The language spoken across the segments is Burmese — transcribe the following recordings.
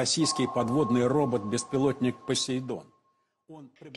российский подводный робот-беспилотник Poseidon.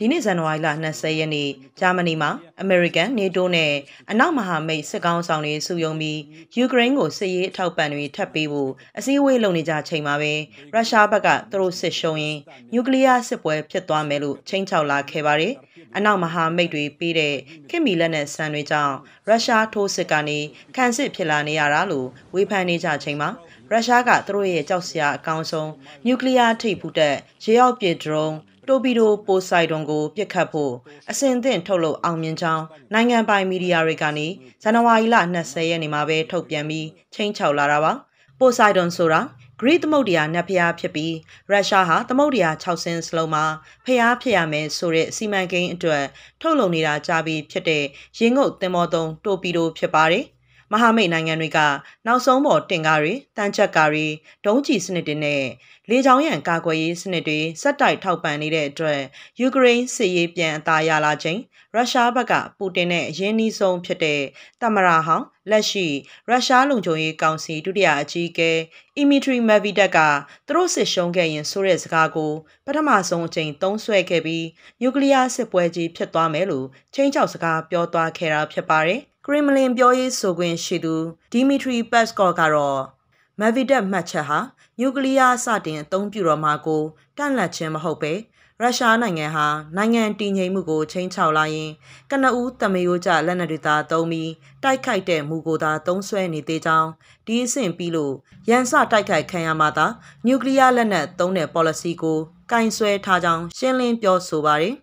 ဒီနေ့ဇန်နဝါရီလ20ရက်နေ့ဂျာမနီမှာအမေရိကန် NATO နဲ့အနောက်မဟာမိတ်စစ်ကောင်းဆောင်တွေစုယုံပြီးယူကရိန်းကိုစစ်ရေးအထောက်ပံ့တွေထပ်ပေးဖို့အစည်းအဝေးလုပ်နေကြချိန်မှာပဲရုရှားဘက်ကသူတို့စစ်ရှုံးရင်နျူကလ িয়ার စစ်ပွဲဖြစ်သွားမယ်လို့ချိန်ချောက်လာခဲ့ပါတယ်။အနောက်မဟာမိတ်တွေပေးတဲ့ခင်မီလက်နဲ့ဆန်တွေကြောင့်ရုရှားထိုးစစ်ကနေခံစစ်ဖြစ်လာနေရတာလို့ဝေဖန်နေကြချိန်မှာရုရှားကသူတို့ရဲ့ကြောက်စရာအကောင်းဆုံးနျူကလ িয়ার ထိပ်ဖူးတက်ရေအောက်ပစ်ဒရုန်းတိုဘီဒိုပိုဆိုင်ဒွန်ကို ပြစ်ခတ်ဖို့အစင်သင့်ထုတ်လုပ်အောင်မြင်ကြောင်းနိုင်ငံပိုင်မီဒီယာတွေကနေဇန်နဝါရီလ20ရက်နေ့မှာပဲထုတ်ပြန်ပြီးချိန်ချောက်လာတာပါပိုဆိုင်ဒွန်ဆိုတာဂရိသမုတ်တရားနတ်ဖျားဖြစ်ပြီးရုရှားဟာသမုတ်တရား6ဆင်းစလုံးမှာဖျားဖြစ်ရမယ်ဆိုတဲ့စီမံကိန်းအတွက်ထုတ်လုပ်နေတာကြပြီးဖြစ်တဲ့ရင်းငုတ်တင်မောတုံတိုပီတိုဖြစ်ပါတယ်မဟာမိတ်နိုင်ငံတွေကနောက်ဆုံးပေါ်တင်ကားတွေတန်ချက်ကားတွေဒုံးကျည်စနစ်တွေနဲ့လေကြောင်းရန်ကာကွယ်ရေးစနစ်တွေစက်တိုက်ထောက်ပံ့နေတဲ့အတွက်ယူကရိန်းစစ်ရေးပြန်အသာရလာခြင်းရုရှားဘက်ကပူတင်နဲ့အရင်းနှီးဆုံးဖြစ်တဲ့တမရာဟောင်းလက်ရှိရုရှားလုံခြုံရေးကောင်စီဒုတိယအကြီးအကဲအီမီထရီမက်ဗီဒက်ကသူတို့စစ်ရှုံးခဲ့ရင်ဆိုတဲ့စကားကို ပထမဆုံးအချိန်သုံးဆွဲခဲ့ပြီးနျူကလ িয়ার စစ်ပွဲကြီးဖြစ်သွားမယ်လို့ချင်းချောက်စကားပြောသွားခဲ့တာဖြစ်ပါတယ်။ကရင်မလင်ပြောရေးဆိုခွင့်ရှိသူဒီမီထရီပတ်စကော့ကတော့မဗီဒက်မှတ်ချက်ဟာနျူကလ িয়ার စတင်အသုံးပြုတော်မှာကိုတန့်လက်ခြင်းမဟုတ်ပဲရုရှားနိုင်ငံဟာနိုင်ငံတည်ငြိမ်မှုကိုချိန်ချောက်လာရင်ကနအူးတမယိုးကျလက်နက်တွေသာ သုံးပြီးတိုက်ခိုက်တဲ့မူကိုသာသုံးဆွဲနေသေးကြောင်းဒီအဆင့်ပြီးလို့ရန်စတိုက်ခိုက်ခံရမှသာနျူကလ িয়ার လက်နက်သုံးတဲ့ policy ကိုကင်ဆွဲထားကြောင်းရှင်းလင်းပြောဆိုပါတယ်